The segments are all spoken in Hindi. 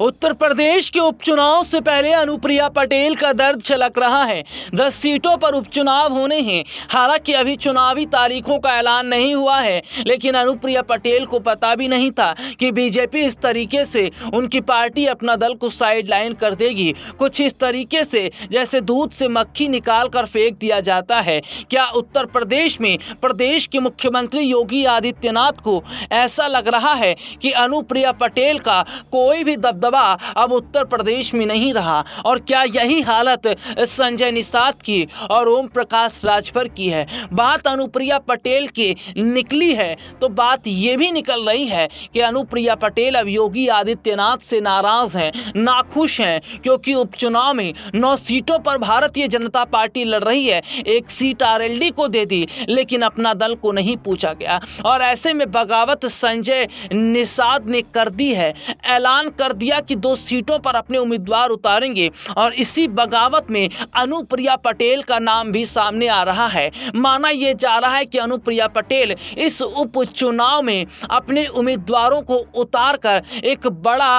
उत्तर प्रदेश के उपचुनाव से पहले अनुप्रिया पटेल का दर्द छलक रहा है दस सीटों पर उपचुनाव होने हैं हालांकि अभी चुनावी तारीखों का ऐलान नहीं हुआ है लेकिन अनुप्रिया पटेल को पता भी नहीं था कि बीजेपी इस तरीके से उनकी पार्टी अपना दल को साइडलाइन कर देगी कुछ इस तरीके से जैसे दूध से मक्खी निकाल कर फेंक दिया जाता है क्या उत्तर प्रदेश में प्रदेश के मुख्यमंत्री योगी आदित्यनाथ को ऐसा लग रहा है कि अनुप्रिया पटेल का कोई भी दब दबदबा अब उत्तर प्रदेश में नहीं रहा और क्या यही हालत संजय निषाद की और ओम प्रकाश राजभर की है बात अनुप्रिया पटेल की निकली है तो बात ये भी निकल रही है कि अनुप्रिया पटेल अब योगी आदित्यनाथ से नाराज़ हैं नाखुश हैं क्योंकि उपचुनाव में नौ सीटों पर भारतीय जनता पार्टी लड़ रही है एक सीट आर को दे दी लेकिन अपना दल को नहीं पूछा गया और ऐसे में बगावत संजय निषाद ने कर दी है ऐलान कर दिया अनुप्रिया की दो सीटों पर अपने उम्मीदवार उतारेंगे और इसी बगावत में अनुप्रिया पटेल का नाम भी सामने आ रहा है माना यह जा रहा है कि अनुप्रिया पटेल इस उपचुनाव में अपने उम्मीदवारों को उतारकर एक बड़ा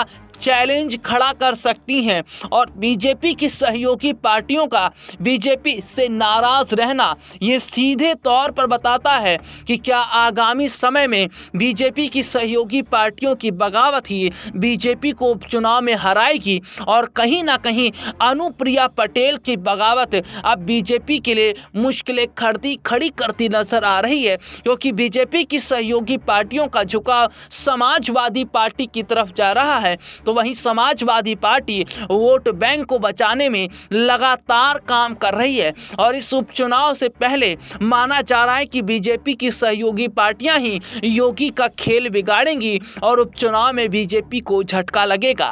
चैलेंज खड़ा कर सकती हैं और बीजेपी की सहयोगी पार्टियों का बीजेपी से नाराज़ रहना ये सीधे तौर पर बताता है कि क्या आगामी समय में बीजेपी की सहयोगी पार्टियों की बगावत ही बीजेपी को उपचुनाव में हराएगी और कहीं ना कहीं अनुप्रिया पटेल की बगावत अब बीजेपी के लिए मुश्किलें खड़ती खड़ी करती नजर आ रही है क्योंकि बीजेपी की सहयोगी पार्टियों का झुकाव समाजवादी पार्टी की तरफ जा रहा है तो तो वहीं समाजवादी पार्टी वोट बैंक को बचाने में लगातार काम कर रही है और इस उपचुनाव से पहले माना जा रहा है कि बीजेपी की सहयोगी पार्टियां ही योगी का खेल बिगाड़ेंगी और उपचुनाव में बीजेपी को झटका लगेगा